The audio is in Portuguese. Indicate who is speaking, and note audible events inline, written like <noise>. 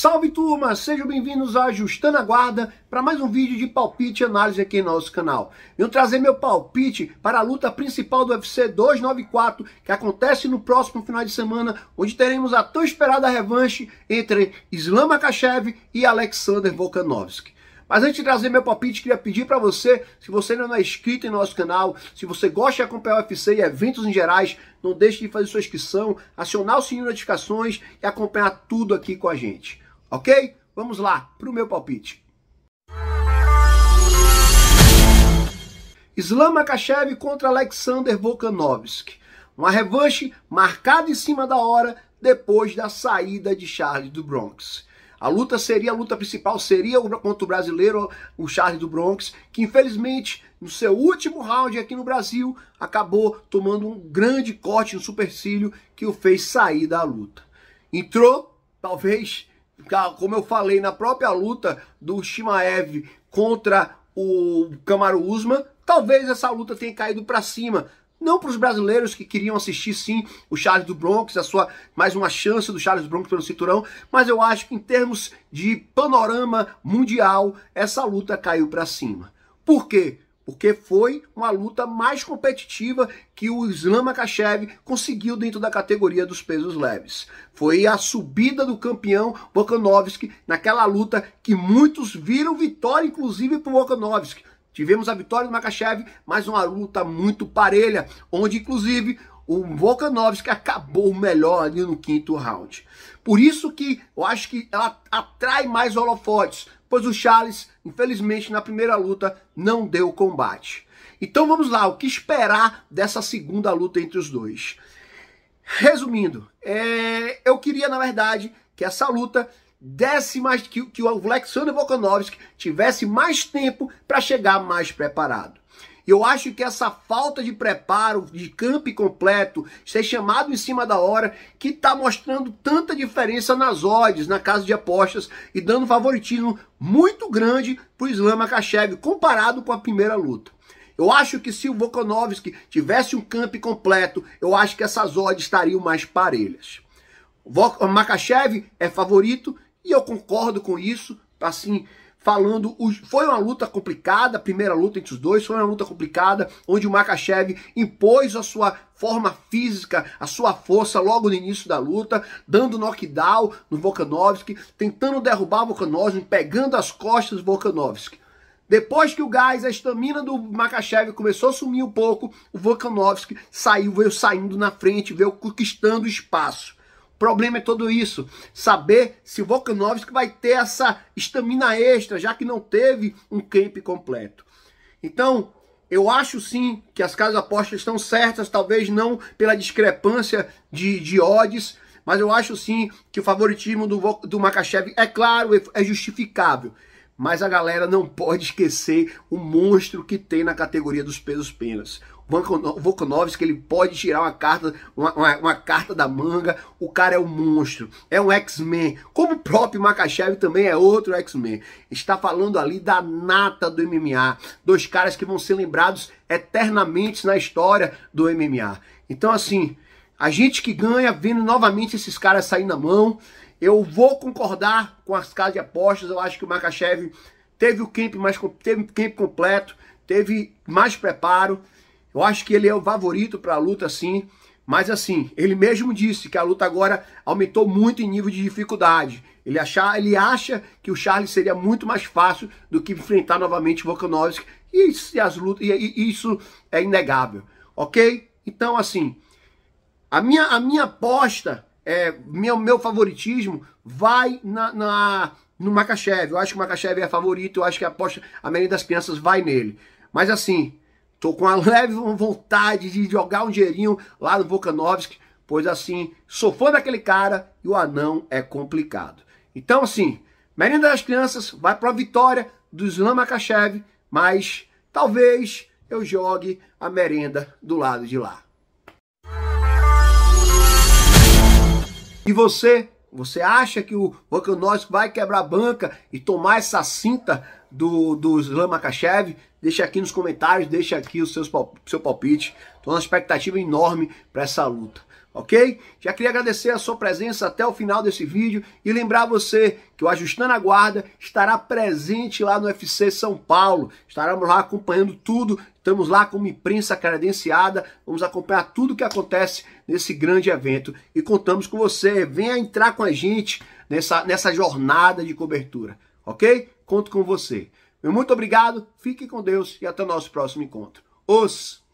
Speaker 1: Salve turma, sejam bem-vindos a Ajustando a Guarda para mais um vídeo de palpite e análise aqui em nosso canal. Venho trazer meu palpite para a luta principal do UFC 294 que acontece no próximo final de semana, onde teremos a tão esperada revanche entre Islam Makhachev e Alexander Volkanovski. Mas antes de trazer meu palpite, queria pedir para você, se você não é inscrito em nosso canal, se você gosta de acompanhar o UFC e eventos em gerais, não deixe de fazer sua inscrição, acionar o sininho de notificações e acompanhar tudo aqui com a gente ok? Vamos lá para o meu palpite. Islam Makachev contra Alexander Volkanovski. Uma revanche marcada em cima da hora depois da saída de Charles do Bronx. A luta seria, a luta principal seria contra o brasileiro, o Charles do Bronx, que infelizmente no seu último round aqui no Brasil acabou tomando um grande corte no supercílio que o fez sair da luta. Entrou, talvez, como eu falei na própria luta do Shimaev contra o Camaro Usman, talvez essa luta tenha caído para cima. Não para os brasileiros que queriam assistir, sim, o Charles do Bronx, a sua mais uma chance do Charles do Bronx pelo cinturão, mas eu acho que em termos de panorama mundial, essa luta caiu para cima. Por quê? porque foi uma luta mais competitiva que o Islam Makhachev conseguiu dentro da categoria dos pesos leves. Foi a subida do campeão Volkanovski naquela luta que muitos viram vitória, inclusive para Volkanovski. Tivemos a vitória do Makachev, mas uma luta muito parelha, onde inclusive o Volkanovski acabou melhor ali no quinto round. Por isso que eu acho que ela atrai mais holofotes, pois o Charles, infelizmente, na primeira luta não deu combate. Então vamos lá, o que esperar dessa segunda luta entre os dois? Resumindo, é, eu queria, na verdade, que essa luta desse mais que, que o Alexander Volkanovski tivesse mais tempo para chegar mais preparado. Eu acho que essa falta de preparo, de campo completo, ser chamado em cima da hora, que está mostrando tanta diferença nas odds, na casa de apostas, e dando favoritismo muito grande para o Islam Makachev, comparado com a primeira luta. Eu acho que se o Volkanovski tivesse um campo completo, eu acho que essas odds estariam mais parelhas. O Makachev é favorito e eu concordo com isso, assim, falando. Foi uma luta complicada, a primeira luta entre os dois, foi uma luta complicada, onde o Makachev impôs a sua forma física, a sua força logo no início da luta, dando knockdown no Volkanovski, tentando derrubar o Volkanovski, pegando as costas do Volkanovski. Depois que o gás, a estamina do Makachev começou a sumir um pouco, o Volkanovski saiu, veio saindo na frente, veio conquistando espaço problema é todo isso. Saber se o Volkanovski vai ter essa estamina extra, já que não teve um camp completo. Então, eu acho sim que as casas apostas estão certas, talvez não pela discrepância de, de odds, mas eu acho sim que o favoritismo do, do Makachev, é claro, é justificável mas a galera não pode esquecer o monstro que tem na categoria dos pesos penas. O Volkanovski ele pode tirar uma carta, uma, uma, uma, carta da manga. O cara é um monstro, é um X-Men. Como o próprio Makachev também é outro X-Men. Está falando ali da nata do MMA, dois caras que vão ser lembrados eternamente na história do MMA. Então assim, a gente que ganha vendo novamente esses caras saindo na mão eu vou concordar com as casas de apostas. Eu acho que o Makachev teve o camp, mais teve camp completo, teve mais preparo. Eu acho que ele é o favorito para a luta, sim. Mas assim, ele mesmo disse que a luta agora aumentou muito em nível de dificuldade. Ele, acha ele acha que o Charles seria muito mais fácil do que enfrentar novamente Volkanovski. E, e as lutas, e, e isso é inegável, ok? Então, assim, a minha, a minha aposta é, meu, meu favoritismo vai na, na no Macaxev. Eu acho que o Macaxev é favorito, eu acho que a aposta, a maioria das crianças vai nele. Mas assim, tô com a <laughs> leve vontade de jogar um dinheirinho lá no Volkanovski, pois assim, sou fã daquele cara e o anão é complicado. Então assim, maioria das crianças vai para a vitória do Islam Macaxev, mas talvez eu jogue a merenda do lado de lá. E você? Você acha que o Volkanovski vai quebrar a banca e tomar essa cinta do, do Islam Makachev? Deixa aqui nos comentários, deixa aqui o seus, seu palpite. Estou numa expectativa enorme para essa luta ok? Já queria agradecer a sua presença até o final desse vídeo e lembrar você que o Ajustando a Guarda estará presente lá no UFC São Paulo. Estaremos lá acompanhando tudo, estamos lá como imprensa credenciada, vamos acompanhar tudo que acontece nesse grande evento e contamos com você. Venha entrar com a gente nessa, nessa jornada de cobertura, ok? Conto com você. Muito obrigado, fique com Deus e até o nosso próximo encontro. Os